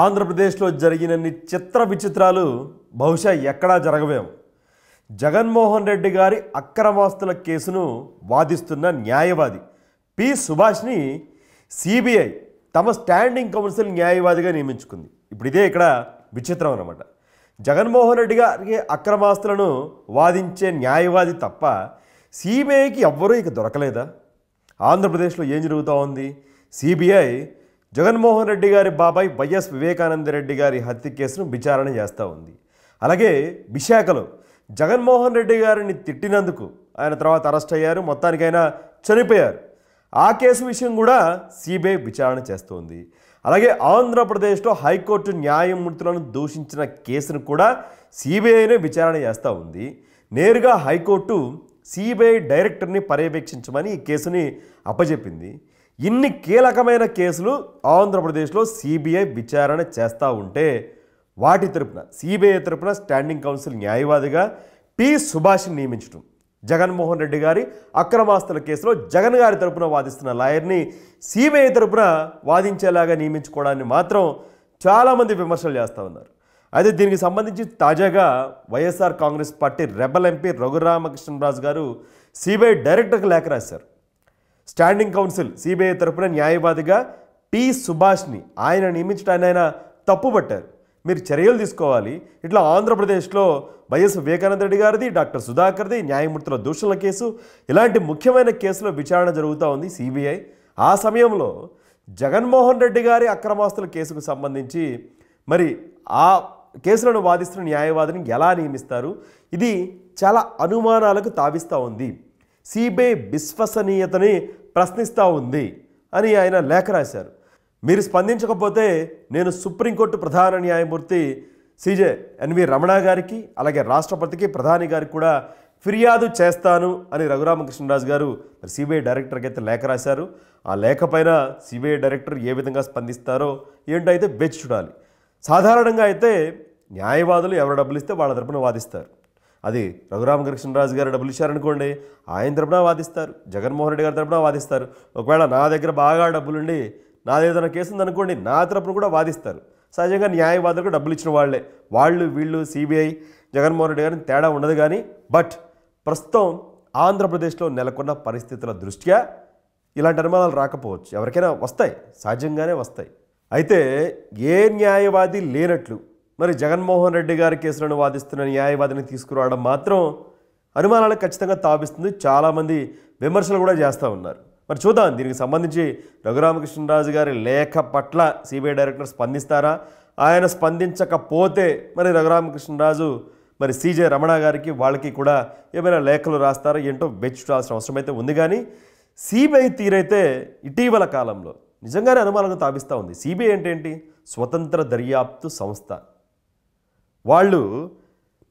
ఆంధ్రప్రదేశ్లో జరిగినన్ని చిత్ర విచిత్రాలు బహుశా ఎక్కడా జరగవేం జగన్మోహన్ రెడ్డి గారి అక్రమాస్తుల కేసును వాదిస్తున్న న్యాయవాది పి సుభాష్ని సిబిఐ తమ స్టాండింగ్ కౌన్సిల్ న్యాయవాదిగా నియమించుకుంది ఇప్పుడు ఇదే ఇక్కడ విచిత్రం అనమాట జగన్మోహన్ రెడ్డి గారికి అక్రమాస్తులను వాదించే న్యాయవాది తప్ప సిబిఐకి ఎవ్వరూ ఇక దొరకలేదా ఆంధ్రప్రదేశ్లో ఏం జరుగుతూ ఉంది సిబిఐ జగన్మోహన్ రెడ్డి గారి బాబాయ్ వైఎస్ వివేకానంద రెడ్డి గారి హత్య కేసును విచారణ చేస్తూ ఉంది అలాగే విశాఖలో జగన్మోహన్ రెడ్డి గారిని తిట్టినందుకు ఆయన తర్వాత అరెస్ట్ అయ్యారు మొత్తానికైనా చనిపోయారు ఆ కేసు విషయం కూడా సిబిఐ విచారణ చేస్తోంది అలాగే ఆంధ్రప్రదేశ్లో హైకోర్టు న్యాయమూర్తులను దూషించిన కేసును కూడా సిబిఐనే విచారణ చేస్తూ ఉంది నేరుగా హైకోర్టు సిబిఐ డైరెక్టర్ని పర్యవేక్షించమని ఈ కేసుని అప్పజెప్పింది ఇన్ని కీలకమైన కేసులు ఆంధ్రప్రదేశ్లో సిబిఐ విచారణ చేస్తూ ఉంటే వాటి తరపున సిబిఐ తరపున స్టాండింగ్ కౌన్సిల్ న్యాయవాదిగా పి సుభాష్ని నియమించడం జగన్మోహన్ రెడ్డి గారి అక్రమాస్తుల కేసులో జగన్ గారి తరపున వాదిస్తున్న లాయర్ని సిబిఐ తరపున వాదించేలాగా నియమించుకోవడాన్ని మాత్రం చాలామంది విమర్శలు చేస్తూ ఉన్నారు అయితే దీనికి సంబంధించి తాజాగా YSR Congress party rebel MP Raghuramakrishnaraju గారు సిబిఐ డైరెక్టర్కి లేఖ రాశారు స్టాండింగ్ కౌన్సిల్ సిబిఐ తరపున న్యాయవాదిగా టి సుభాష్ని ఆయన నియమించడాన్ని ఆయన తప్పుపట్టారు మీరు చర్యలు తీసుకోవాలి ఇట్లా ఆంధ్రప్రదేశ్లో వైఎస్ వివేకానంద రెడ్డి గారిది డాక్టర్ సుధాకర్ది న్యాయమూర్తుల దూషణల కేసు ఇలాంటి ముఖ్యమైన కేసులో విచారణ జరుగుతూ ఉంది సిబిఐ ఆ సమయంలో జగన్మోహన్ రెడ్డి గారి అక్రమాస్తుల కేసుకు సంబంధించి మరి ఆ కేసులను వాదిస్తున్న న్యాయవాదిని ఎలా నియమిస్తారు ఇది చాలా అనుమానాలకు తావిస్తూ ఉంది సిబిఐ విశ్వసనీయతని ప్రశ్నిస్తూ ఉంది అని ఆయన లేఖ రాశారు మీరు స్పందించకపోతే నేను సుప్రీంకోర్టు ప్రధాన న్యాయమూర్తి సిజే ఎన్వి రమణ గారికి అలాగే రాష్ట్రపతికి ప్రధాని గారికి కూడా ఫిర్యాదు చేస్తాను అని రఘురామకృష్ణరాజు గారు సిబిఐ డైరెక్టర్కి అయితే లేఖ రాశారు ఆ లేఖ పైన సిబిఐ డైరెక్టర్ ఏ విధంగా స్పందిస్తారో ఏంటైతే వేచి చూడాలి సాధారణంగా అయితే న్యాయవాదులు ఎవరు డబ్బులు ఇస్తే వాళ్ళ తరపున వాదిస్తారు అది రఘురామకృష్ణరాజు గారు డబ్బులు ఇచ్చారనుకోండి ఆయన తరపున వాదిస్తారు జగన్మోహన్ రెడ్డి గారి తరపున వాదిస్తారు ఒకవేళ నా దగ్గర బాగా డబ్బులుండి నాదేదైనా కేసు ఉందనుకోండి నా తరపున కూడా వాదిస్తారు సహజంగా న్యాయవాదులకు డబ్బులు ఇచ్చిన వాళ్ళే వాళ్ళు వీళ్ళు సిబిఐ జగన్మోహన్ రెడ్డి గారిని తేడా ఉండదు కానీ బట్ ప్రస్తుతం ఆంధ్రప్రదేశ్లో నెలకొన్న పరిస్థితుల దృష్ట్యా ఇలాంటి అనుమానాలు రాకపోవచ్చు ఎవరికైనా వస్తాయి సహజంగానే వస్తాయి అయితే ఏ న్యాయవాది లేనట్లు మరి జగన్మోహన్ రెడ్డి గారి కేసులను వాదిస్తున్న న్యాయవాదిని తీసుకురావడం మాత్రం అనుమానాలకు ఖచ్చితంగా తాపిస్తుంది చాలామంది విమర్శలు కూడా చేస్తూ ఉన్నారు మరి చూద్దాం దీనికి సంబంధించి రఘురామకృష్ణరాజు గారి లేఖ పట్ల సిబిఐ డైరెక్టర్ స్పందిస్తారా ఆయన స్పందించకపోతే మరి రఘురామకృష్ణరాజు మరి సీజే రమణ గారికి వాళ్ళకి కూడా ఏమైనా లేఖలు రాస్తారా ఏంటో వెచ్చి రాసిన అవసరం అయితే ఉంది కానీ సిబిఐ తీరైతే ఇటీవల కాలంలో నిజంగానే అనుమానాలను తాపిస్తూ ఉంది సిబిఐ అంటే ఏంటి స్వతంత్ర దర్యాప్తు సంస్థ వాళ్ళు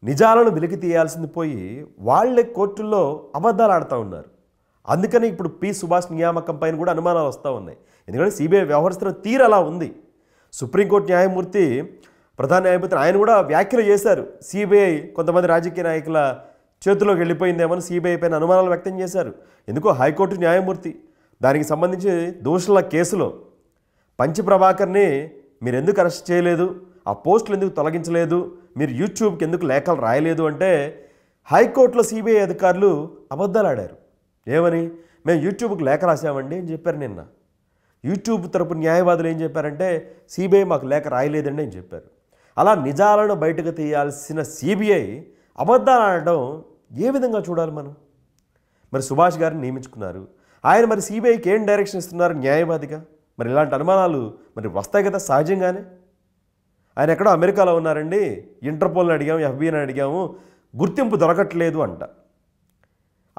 నిజాలను వెలికి తీయాల్సింది పోయి వాళ్ళే కోర్టుల్లో అబద్ధాలు ఆడుతూ ఉన్నారు అందుకని ఇప్పుడు పి సుభాష్ నియామకం పైన కూడా అనుమానాలు వస్తూ ఉన్నాయి ఎందుకంటే సిబిఐ వ్యవహరిస్తున్న తీరు అలా ఉంది సుప్రీంకోర్టు న్యాయమూర్తి ప్రధాన న్యాయమూర్తి ఆయన కూడా వ్యాఖ్యలు చేశారు సిబిఐ కొంతమంది రాజకీయ నాయకుల చేతిలోకి వెళ్ళిపోయిందేమని సిబిఐ పైన అనుమానాలు వ్యక్తం చేశారు ఎందుకో హైకోర్టు న్యాయమూర్తి దానికి సంబంధించి దోషుల కేసులో పంచి ప్రభాకర్ని మీరు ఎందుకు అరెస్ట్ చేయలేదు ఆ పోస్టులు ఎందుకు తొలగించలేదు మీరు యూట్యూబ్కి ఎందుకు లేఖలు రాయలేదు అంటే హైకోర్టులో సిబిఐ అధికారులు అబద్ధాలు ఆడారు ఏమని మేము యూట్యూబ్కి లేఖ రాసామండి అని చెప్పారు నిన్న యూట్యూబ్ తరపు న్యాయవాదులు ఏం చెప్పారంటే సిబిఐ మాకు లేఖ రాయలేదండి అని చెప్పారు అలా నిజాలను బయటకు తీయాల్సిన సిబిఐ అబద్ధాలు ఆడటం ఏ విధంగా చూడాలి మనం మరి సుభాష్ గారిని నియమించుకున్నారు ఆయన మరి సిబిఐకి ఏం డైరెక్షన్ ఇస్తున్నారు న్యాయవాదిగా మరి ఇలాంటి అనుమానాలు మరి వస్తాయి కదా సహజంగానే ఆయన ఎక్కడో అమెరికాలో ఉన్నారండి ఇంటర్పోల్ని అడిగాము ఎఫ్బీని అడిగాము గుర్తింపు దొరకట్లేదు అంట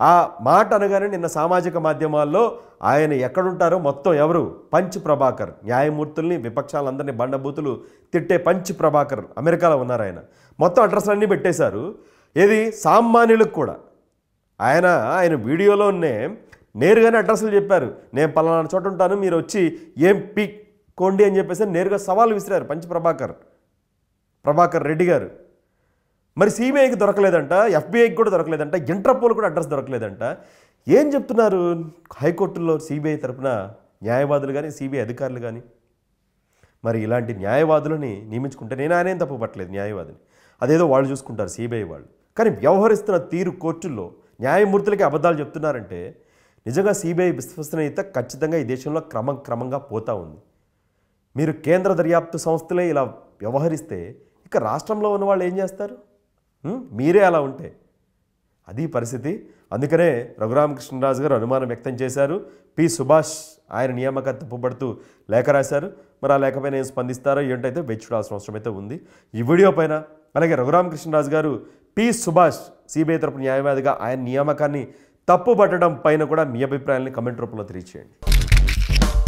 ఆ మాట అనగానే నిన్న సామాజిక మాధ్యమాల్లో ఆయన ఎక్కడుంటారో మొత్తం ఎవరు పంచ్ ప్రభాకర్ న్యాయమూర్తుల్ని విపక్షాలందరినీ బండబూతులు తిట్టే పంచ్ ప్రభాకర్ అమెరికాలో ఉన్నారు ఆయన మొత్తం అడ్రస్లు అన్నీ పెట్టేశారు ఏది సామాన్యులకు కూడా ఆయన ఆయన వీడియోలోనే నేరుగానే అడ్రస్లు చెప్పారు నేను పలానా చోట ఉంటాను మీరు వచ్చి ఏం పీక్ కోండి అని చెప్పేసి నేరుగా సవాల్ విసిరారు పంచ ప్రభాకర్ ప్రభాకర్ రెడ్డి గారు మరి సిబిఐకి దొరకలేదంట ఎఫ్బిఐకి కూడా దొరకలేదంట ఇంటర్పోల్ కూడా అడ్రస్ దొరకలేదంట ఏం చెప్తున్నారు హైకోర్టులో సిబిఐ తరఫున న్యాయవాదులు కానీ సిబిఐ అధికారులు కానీ మరి ఇలాంటి న్యాయవాదులని నియమించుకుంటే నేను ఆయనేం తప్పు పట్టలేదు న్యాయవాదిని అదేదో వాళ్ళు చూసుకుంటారు సిబిఐ వాళ్ళు కానీ వ్యవహరిస్తున్న తీరు కోర్టుల్లో న్యాయమూర్తులకి అబద్ధాలు చెప్తున్నారంటే నిజంగా సిబిఐ విశ్వసనీయత ఖచ్చితంగా ఈ దేశంలో క్రమం క్రమంగా పోతూ ఉంది మీరు కేంద్ర దర్యాప్తు సంస్థలే ఇలా వ్యవహరిస్తే ఇక రాష్ట్రంలో ఉన్న వాళ్ళు ఏం చేస్తారు మీరే అలా ఉంటే అది పరిస్థితి అందుకనే రఘురామకృష్ణరాజు గారు అనుమానం వ్యక్తం చేశారు పి సుభాష్ ఆయన నియామకం తప్పుపడుతూ లేఖ రాశారు మరి ఆ లేఖపైన ఏం స్పందిస్తారో ఏంటైతే వేచి చూడాల్సిన అవసరం అయితే ఉంది ఈ వీడియో పైన అలాగే రఘురామకృష్ణరాజు గారు పి సుభాష్ సిబిఐ తరపు న్యాయవాదిగా ఆయన నియామకాన్ని తప్పుబట్టడం పైన కూడా మీ అభిప్రాయాన్ని కమెంట్ రూపంలో తెలియచేయండి